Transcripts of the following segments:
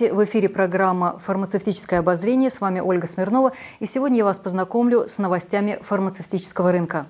Здравствуйте! В эфире программа «Фармацевтическое обозрение». С вами Ольга Смирнова. И сегодня я вас познакомлю с новостями фармацевтического рынка.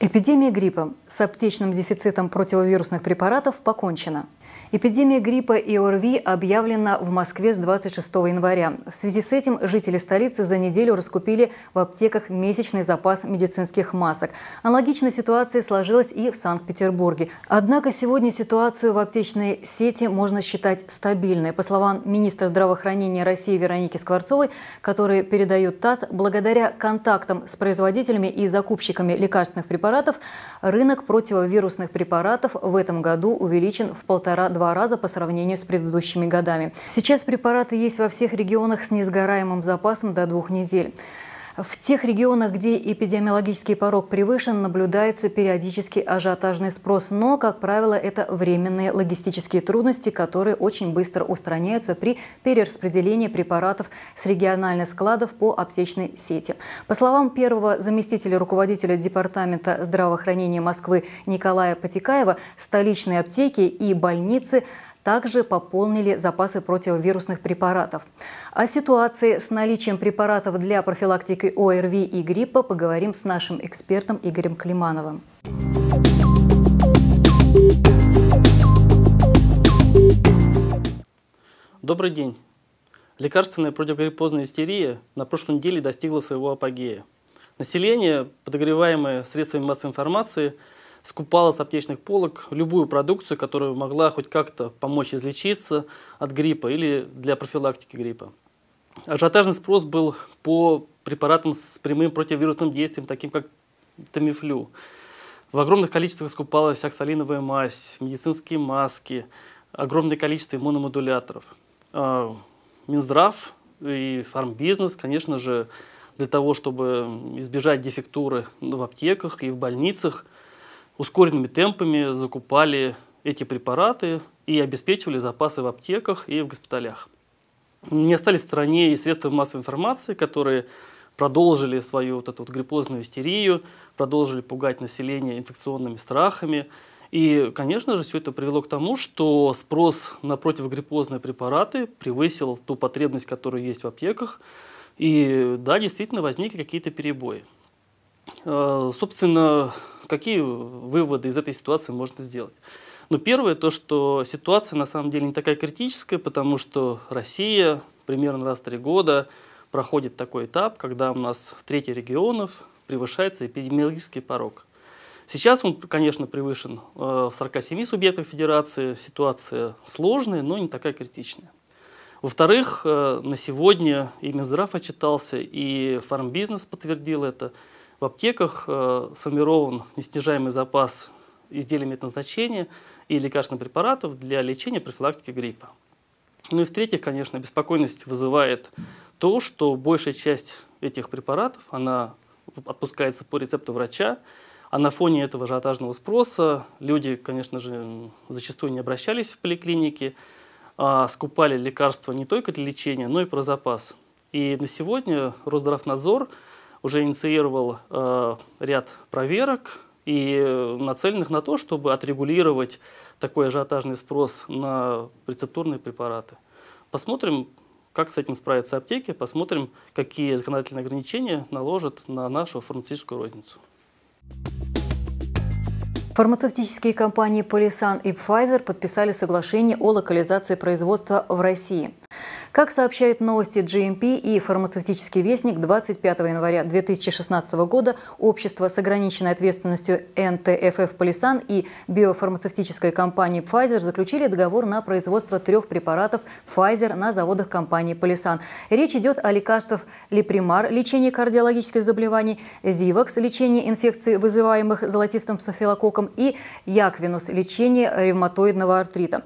Эпидемия гриппа. С аптечным дефицитом противовирусных препаратов покончена. Эпидемия гриппа и ОРВИ объявлена в Москве с 26 января. В связи с этим жители столицы за неделю раскупили в аптеках месячный запас медицинских масок. Аналогичная ситуация сложилась и в Санкт-Петербурге. Однако сегодня ситуацию в аптечной сети можно считать стабильной. По словам министра здравоохранения России Вероники Скворцовой, которая передает ТАСС, благодаря контактам с производителями и закупщиками лекарственных препаратов, рынок противовирусных препаратов в этом году увеличен в полтора два раза по сравнению с предыдущими годами. Сейчас препараты есть во всех регионах с несгораемым запасом до двух недель. В тех регионах, где эпидемиологический порог превышен, наблюдается периодически ажиотажный спрос. Но, как правило, это временные логистические трудности, которые очень быстро устраняются при перераспределении препаратов с региональных складов по аптечной сети. По словам первого заместителя руководителя Департамента здравоохранения Москвы Николая Потекаева, столичные аптеки и больницы – также пополнили запасы противовирусных препаратов. О ситуации с наличием препаратов для профилактики ОРВИ и гриппа поговорим с нашим экспертом Игорем Климановым. Добрый день. Лекарственная противогриппозная истерия на прошлой неделе достигла своего апогея. Население, подогреваемое средствами массовой информации, скупала с аптечных полок любую продукцию, которая могла хоть как-то помочь излечиться от гриппа или для профилактики гриппа. Ажиотажный спрос был по препаратам с прямым противовирусным действием, таким как Тамифлю. В огромных количествах скупалась оксалиновая мазь, медицинские маски, огромное количество иммуномодуляторов. А, Минздрав и фармбизнес, конечно же, для того, чтобы избежать дефектуры в аптеках и в больницах – ускоренными темпами закупали эти препараты и обеспечивали запасы в аптеках и в госпиталях. Не остались в стране и средства массовой информации, которые продолжили свою вот эту вот гриппозную истерию, продолжили пугать население инфекционными страхами. И, конечно же, все это привело к тому, что спрос на противогриппозные препараты превысил ту потребность, которая есть в аптеках. И да, действительно возникли какие-то перебои. Э, собственно, какие выводы из этой ситуации можно сделать? Ну, первое, то, что ситуация на самом деле не такая критическая, потому что Россия примерно раз в три года проходит такой этап, когда у нас в третьих регионов превышается эпидемиологический порог. Сейчас он, конечно, превышен э, в 47 субъектах Федерации. Ситуация сложная, но не такая критичная. Во-вторых, э, на сегодня и Минздрав отчитался, и фармбизнес подтвердил это – в аптеках э, сформирован нестяжаемый запас изделий медназначения и лекарственных препаратов для лечения профилактики гриппа. Ну и в-третьих, конечно, беспокойность вызывает то, что большая часть этих препаратов, она отпускается по рецепту врача, а на фоне этого ажиотажного спроса люди, конечно же, зачастую не обращались в поликлиники, а скупали лекарства не только для лечения, но и про запас. И на сегодня Росздравнадзор – уже инициировал э, ряд проверок и нацеленных на то, чтобы отрегулировать такой ажиотажный спрос на рецептурные препараты. Посмотрим, как с этим справятся аптеки, посмотрим, какие законодательные ограничения наложат на нашу фармацевтическую розницу. Фармацевтические компании Polysan и Pfizer подписали соглашение о локализации производства в России. Как сообщает новости GMP и фармацевтический вестник, 25 января 2016 года общество с ограниченной ответственностью НТФФ «Полисан» и биофармацевтической компании Pfizer заключили договор на производство трех препаратов Pfizer на заводах компании «Полисан». Речь идет о лекарствах Липримар – лечение кардиологических заболеваний, Зивакс – лечение инфекций, вызываемых золотистым стафилококком, и Яквинус – лечение ревматоидного артрита.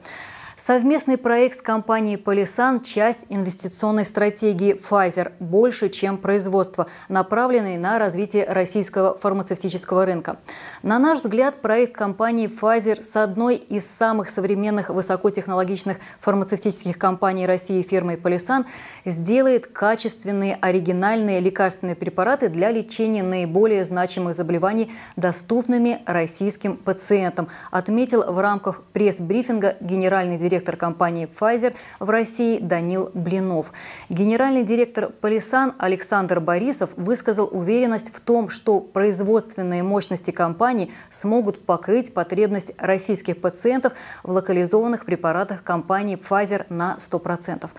Совместный проект с компанией «Полисан» – часть инвестиционной стратегии Pfizer «Больше, чем производство», направленной на развитие российского фармацевтического рынка. На наш взгляд, проект компании Pfizer с одной из самых современных высокотехнологичных фармацевтических компаний России фирмой «Полисан» сделает качественные оригинальные лекарственные препараты для лечения наиболее значимых заболеваний доступными российским пациентам, отметил в рамках пресс-брифинга генеральный директор директор компании Pfizer в России Данил Блинов. Генеральный директор Полисан Александр Борисов высказал уверенность в том, что производственные мощности компании смогут покрыть потребность российских пациентов в локализованных препаратах компании Pfizer на 100%.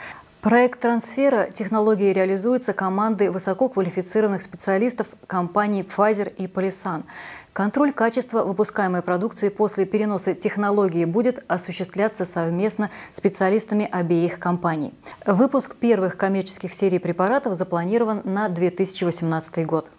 Проект трансфера технологии реализуется командой высококвалифицированных специалистов компаний Pfizer и Polysan. Контроль качества выпускаемой продукции после переноса технологии будет осуществляться совместно специалистами обеих компаний. Выпуск первых коммерческих серий препаратов запланирован на 2018 год.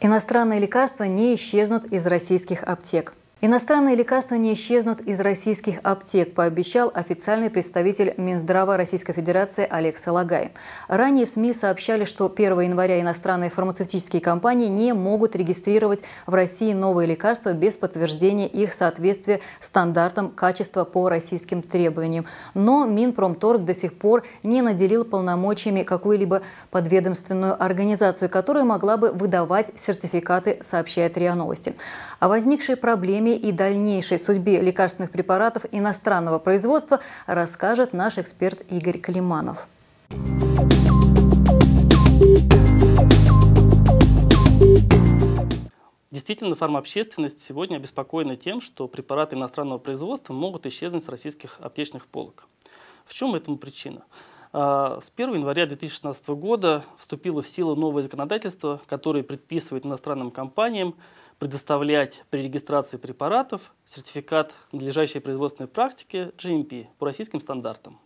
Иностранные лекарства не исчезнут из российских аптек. Иностранные лекарства не исчезнут из российских аптек, пообещал официальный представитель Минздрава Российской Федерации Олег Салагай. Ранее СМИ сообщали, что 1 января иностранные фармацевтические компании не могут регистрировать в России новые лекарства без подтверждения их соответствия стандартам качества по российским требованиям. Но Минпромторг до сих пор не наделил полномочиями какую-либо подведомственную организацию, которая могла бы выдавать сертификаты, сообщает РИА Новости. О возникшей проблеме и дальнейшей судьбе лекарственных препаратов иностранного производства расскажет наш эксперт Игорь Калиманов. Действительно, фармообщественность сегодня обеспокоена тем, что препараты иностранного производства могут исчезнуть с российских аптечных полок. В чем этому причина? А, с 1 января 2016 года вступило в силу новое законодательство, которое предписывает иностранным компаниям предоставлять при регистрации препаратов сертификат надлежащей производственной практики GMP по российским стандартам.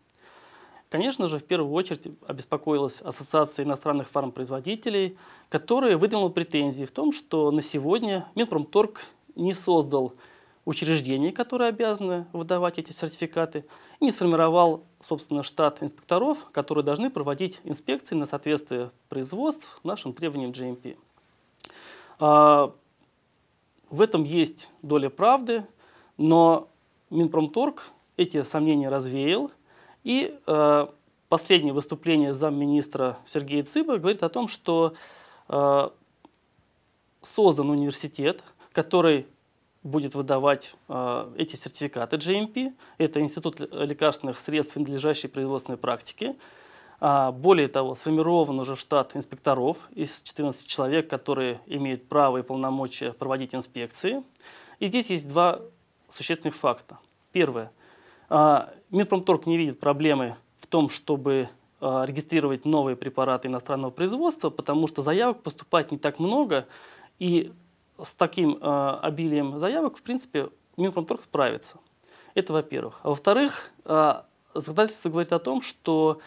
Конечно же, в первую очередь обеспокоилась Ассоциация иностранных фармпроизводителей, которая выдвинула претензии в том, что на сегодня Минпромторг не создал учреждений, которые обязаны выдавать эти сертификаты, и не сформировал, собственно, штат инспекторов, которые должны проводить инспекции на соответствие производств нашим требованиям GMP. А, в этом есть доля правды, но Минпромторг эти сомнения развеял, и э, последнее выступление замминистра Сергея Цыба говорит о том, что э, создан университет, который будет выдавать э, эти сертификаты GMP. Это Институт лекарственных средств и надлежащей производственной практики. А, более того, сформирован уже штат инспекторов из 14 человек, которые имеют право и полномочия проводить инспекции. И здесь есть два существенных факта. Первое. А, Минпромторг не видит проблемы в том, чтобы а, регистрировать новые препараты иностранного производства, потому что заявок поступать не так много, и с таким обилием заявок, в принципе, Минпромторг справится. Это во-первых. А во-вторых, законодательство говорит о том, что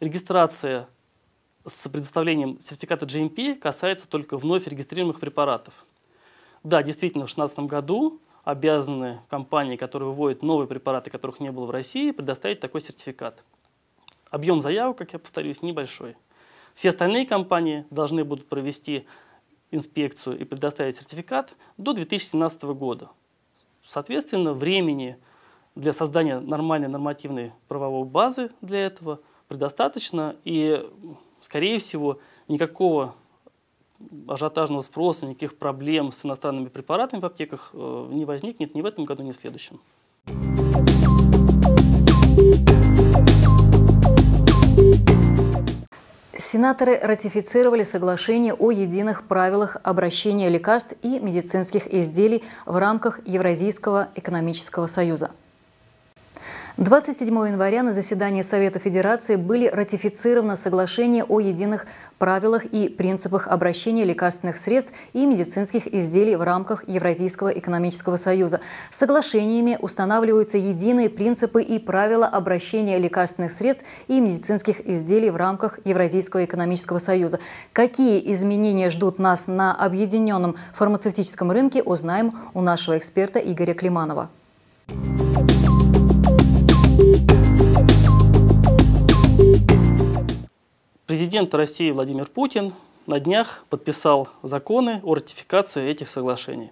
Регистрация с предоставлением сертификата GMP касается только вновь регистрируемых препаратов. Да, действительно, в 2016 году обязаны компании, которые выводят новые препараты, которых не было в России, предоставить такой сертификат. Объем заявок, как я повторюсь, небольшой. Все остальные компании должны будут провести инспекцию и предоставить сертификат до 2017 года. Соответственно, времени для создания нормальной нормативной правовой базы для этого – предостаточно, и, скорее всего, никакого ажиотажного спроса, никаких проблем с иностранными препаратами в аптеках э, не возникнет ни в этом году, ни в следующем. Сенаторы ратифицировали соглашение о единых правилах обращения лекарств и медицинских изделий в рамках Евразийского экономического союза. 27 января на заседании Совета Федерации были ратифицированы соглашения о единых правилах и принципах обращения лекарственных средств и медицинских изделий в рамках Евразийского экономического союза. Соглашениями устанавливаются единые принципы и правила обращения лекарственных средств и медицинских изделий в рамках Евразийского экономического союза. Какие изменения ждут нас на объединенном фармацевтическом рынке, узнаем у нашего эксперта Игоря Климанова. Thank you Президент России Владимир Путин на днях подписал законы о ратификации этих соглашений.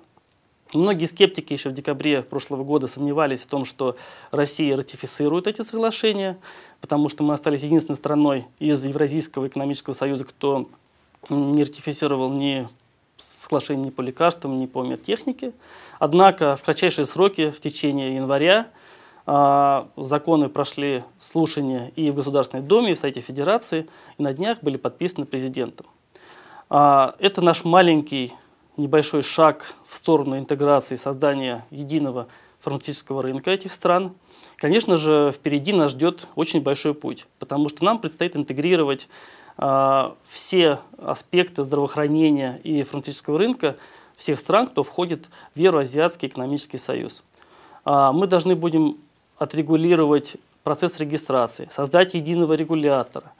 Многие скептики еще в декабре прошлого года сомневались в том, что Россия ратифицирует эти соглашения, потому что мы остались единственной страной из Евразийского экономического союза, кто не ратифицировал ни соглашение ни по лекарствам, ни по медтехнике. Однако в кратчайшие сроки, в течение января, а, законы прошли слушание и в Государственной Думе, и в Совете Федерации, и на днях были подписаны президентом. А, это наш маленький, небольшой шаг в сторону интеграции, создания единого фармацевтического рынка этих стран. Конечно же, впереди нас ждет очень большой путь, потому что нам предстоит интегрировать а, все аспекты здравоохранения и фармацевтического рынка всех стран, кто входит в Евроазиатский экономический союз. Мы должны будем отрегулировать процесс регистрации, создать единого регулятора.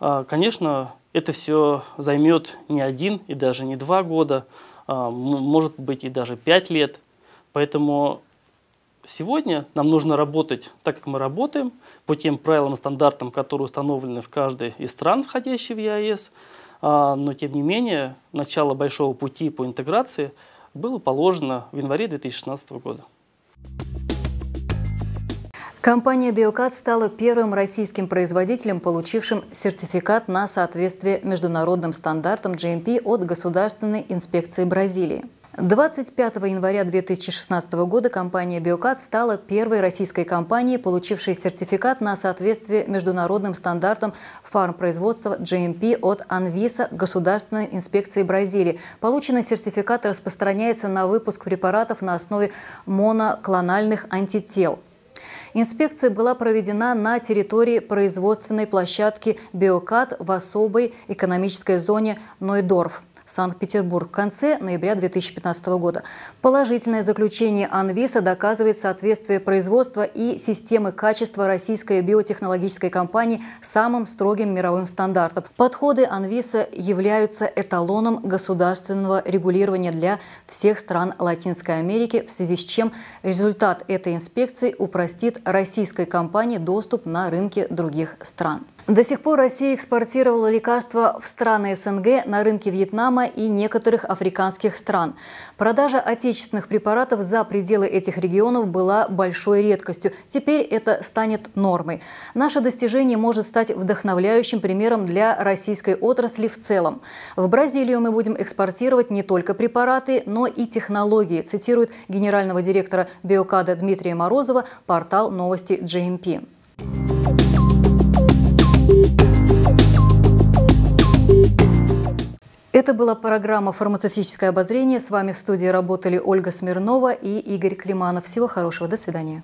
А, конечно, это все займет не один и даже не два года, а, может быть и даже пять лет. Поэтому сегодня нам нужно работать так, как мы работаем, по тем правилам и стандартам, которые установлены в каждой из стран, входящих в ЕАЭС. А, но, тем не менее, начало большого пути по интеграции было положено в январе 2016 года. Компания «Биокат» стала первым российским производителем, получившим сертификат на соответствие международным стандартам GMP от Государственной инспекции Бразилии. 25 января 2016 года компания «Биокат» стала первой российской компанией, получившей сертификат на соответствие международным стандартам фармпроизводства GMP от Анвиса Государственной инспекции Бразилии. Полученный сертификат распространяется на выпуск препаратов на основе моноклональных антител – Инспекция была проведена на территории производственной площадки «Биокат» в особой экономической зоне Нойдорф. Санкт-Петербург в конце ноября 2015 года. Положительное заключение Анвиса доказывает соответствие производства и системы качества российской биотехнологической компании самым строгим мировым стандартам. Подходы Анвиса являются эталоном государственного регулирования для всех стран Латинской Америки, в связи с чем результат этой инспекции упростит российской компании доступ на рынки других стран. До сих пор Россия экспортировала лекарства в страны СНГ на рынке Вьетнама и некоторых африканских стран. Продажа отечественных препаратов за пределы этих регионов была большой редкостью. Теперь это станет нормой. Наше достижение может стать вдохновляющим примером для российской отрасли в целом. В Бразилию мы будем экспортировать не только препараты, но и технологии, цитирует генерального директора Биокада Дмитрия Морозова портал новости GMP. Это была программа «Фармацевтическое обозрение». С вами в студии работали Ольга Смирнова и Игорь Климанов. Всего хорошего. До свидания.